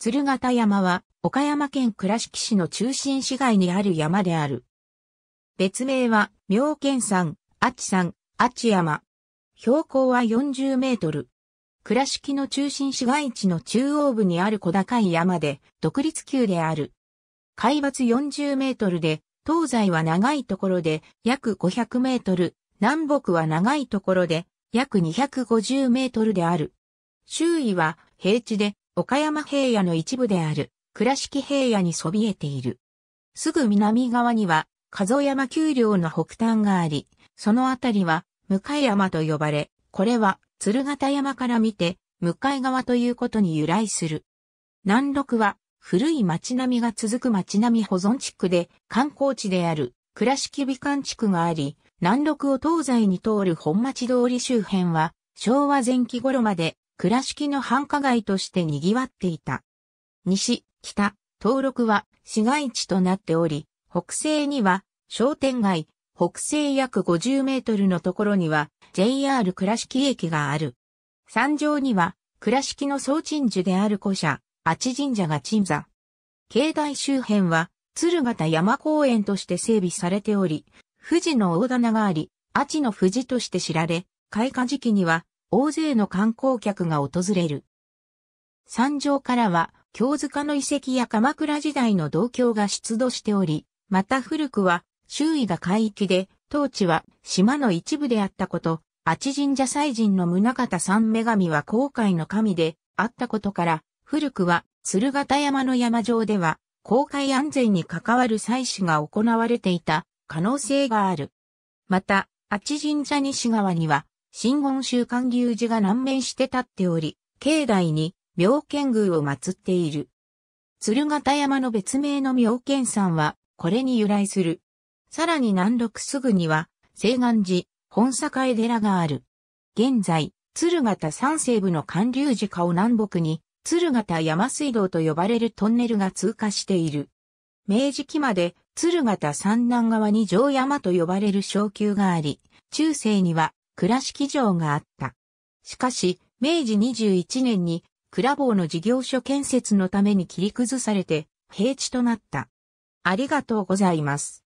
鶴形山は、岡山県倉敷市の中心市街にある山である。別名は、妙見山、あち山、あち山。標高は40メートル。倉敷の中心市街地の中央部にある小高い山で、独立級である。海抜40メートルで、東西は長いところで約500メートル、南北は長いところで約250メートルである。周囲は平地で岡山平野の一部である倉敷平野にそびえている。すぐ南側には、数山丘陵の北端があり、そのあたりは、向山と呼ばれ、これは、鶴形山から見て、向川ということに由来する。南麓は、古い町並みが続く町並み保存地区で、観光地である、倉敷美観地区があり、南麓を東西に通る本町通り周辺は、昭和前期頃まで倉敷の繁華街として賑わっていた。西、北、登録は市街地となっており、北西には商店街、北西約50メートルのところには JR 倉敷駅がある。山上には倉敷の総鎮守である古社、八神社が鎮座。境内周辺は鶴形山公園として整備されており、富士の大棚があり、阿智の富士として知られ、開花時期には大勢の観光客が訪れる。山上からは、京塚の遺跡や鎌倉時代の銅鏡が出土しており、また古くは、周囲が海域で、当地は島の一部であったこと、八神社祭神の宗方三女神は航海の神であったことから、古くは鶴形山の山上では、航海安全に関わる祭祀が行われていた可能性がある。また、八神社西側には、真言宗官牛寺が南面して立っており、境内に妙見宮を祀っている。鶴形山の別名の妙見山は、これに由来する。さらに南麓すぐには、西岸寺、本栄寺がある。現在、鶴形山西部の寒流寺下を南北に、鶴形山水道と呼ばれるトンネルが通過している。明治期まで鶴形山南側に城山と呼ばれる小丘があり、中世には倉敷城があった。しかし、明治21年に倉坊の事業所建設のために切り崩されて、平地となった。ありがとうございます。